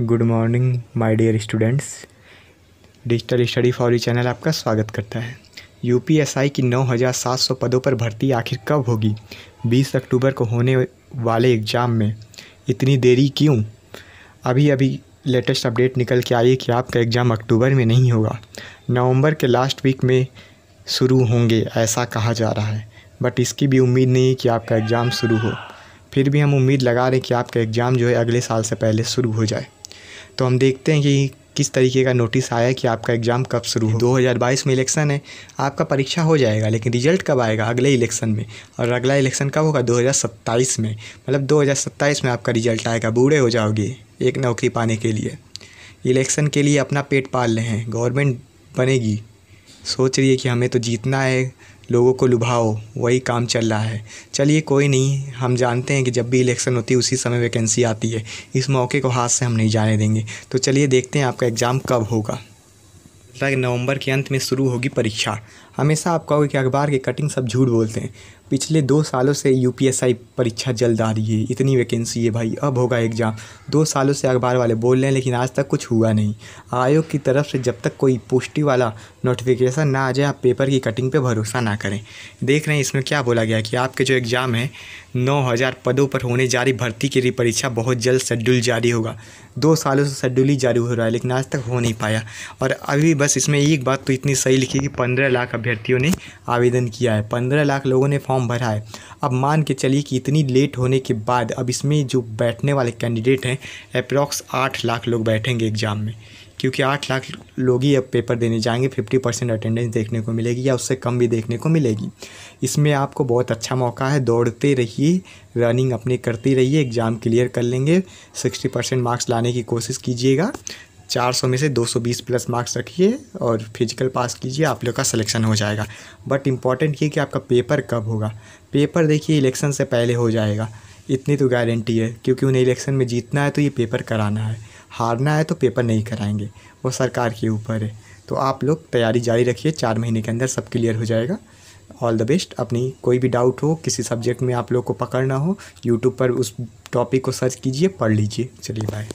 good morning my dear students digital study you channel आपका स्वागत करता है यूपीएसआई की 9,700 पदों पर भर्ती आखिर कब होगी 20 अक्टूबर को होने वाले एग्ज़ाम में इतनी देरी क्यों अभी अभी लेटेस्ट अपडेट निकल के आई है कि आपका एग्ज़ाम अक्टूबर में नहीं होगा नवंबर के लास्ट वीक में शुरू होंगे ऐसा कहा जा रहा है बट इसकी भी उम्मीद नहीं है कि आपका एग्ज़ाम शुरू हो फिर भी हम उम्मीद लगा रहे हैं कि आपका एग्ज़ाम जो है अगले साल से पहले शुरू हो जाए तो हम देखते हैं कि किस तरीके का नोटिस आया कि आपका एग्ज़ाम कब शुरू हो 2022 में इलेक्शन है आपका परीक्षा हो जाएगा लेकिन रिजल्ट कब आएगा अगले इलेक्शन में और अगला इलेक्शन कब होगा 2027 में मतलब 2027 में आपका रिजल्ट आएगा बूढ़े हो जाओगे एक नौकरी पाने के लिए इलेक्शन के लिए अपना पेट पाल रहे हैं गवर्नमेंट बनेगी सोच रही है कि हमें तो जीतना है लोगों को लुभाओ वही काम चल रहा है चलिए कोई नहीं हम जानते हैं कि जब भी इलेक्शन होती है उसी समय वैकेंसी आती है इस मौके को हाथ से हम नहीं जाने देंगे तो चलिए देखते हैं आपका एग्ज़ाम कब होगा नवंबर के अंत में शुरू होगी परीक्षा हमेशा आप कहोगे कि अखबार की कटिंग सब झूठ बोलते हैं पिछले दो सालों से यू परीक्षा जल्द आ रही है इतनी वैकेंसी है भाई अब होगा एग्ज़ाम दो सालों से अखबार वाले बोल रहे हैं लेकिन आज तक कुछ हुआ नहीं आयोग की तरफ से जब तक कोई पुष्टि वाला नोटिफिकेशन ना आ जाए आप पेपर की कटिंग पे भरोसा ना करें देख रहे हैं इसमें क्या बोला गया कि आपके जो एग्ज़ाम है नौ हज़ार पदों पर होने जा रही भर्ती के लिए परीक्षा बहुत जल्द शेड्यूल जारी होगा दो सालों से शेड्यूल ही जारी हो रहा है लेकिन आज तक हो नहीं पाया और अभी बस इसमें एक बात तो इतनी सही लिखी कि पंद्रह लाख अभ्यर्थियों ने आवेदन किया है पंद्रह लाख लोगों ने फॉर्म नंबर भरा है अब मान के चलिए कि इतनी लेट होने के बाद अब इसमें जो बैठने वाले कैंडिडेट हैं अप्रॉक्स आठ लाख लोग बैठेंगे एग्ज़ाम में क्योंकि आठ लाख लोग ही अब पेपर देने जाएंगे फिफ्टी परसेंट अटेंडेंस देखने को मिलेगी या उससे कम भी देखने को मिलेगी इसमें आपको बहुत अच्छा मौका है दौड़ते रहिए रनिंग अपने करते रहिए एग्ज़ाम क्लियर कर लेंगे सिक्सटी परसेंट मार्क्स लाने की कोशिश कीजिएगा 400 में से 220 प्लस मार्क्स रखिए और फिजिकल पास कीजिए आप लोग का सिलेक्शन हो जाएगा बट इम्पॉर्टेंट ये कि आपका पेपर कब होगा पेपर देखिए इलेक्शन से पहले हो जाएगा इतनी तो गारंटी है क्योंकि उन्हें इलेक्शन में जीतना है तो ये पेपर कराना है हारना है तो पेपर नहीं कराएंगे वो सरकार के ऊपर है तो आप लोग तैयारी जारी रखिए चार महीने के अंदर सब क्लियर हो जाएगा ऑल द बेस्ट अपनी कोई भी डाउट हो किसी सब्जेक्ट में आप लोग को पकड़ना हो यूट्यूब पर उस टॉपिक को सर्च कीजिए पढ़ लीजिए चलिए बाय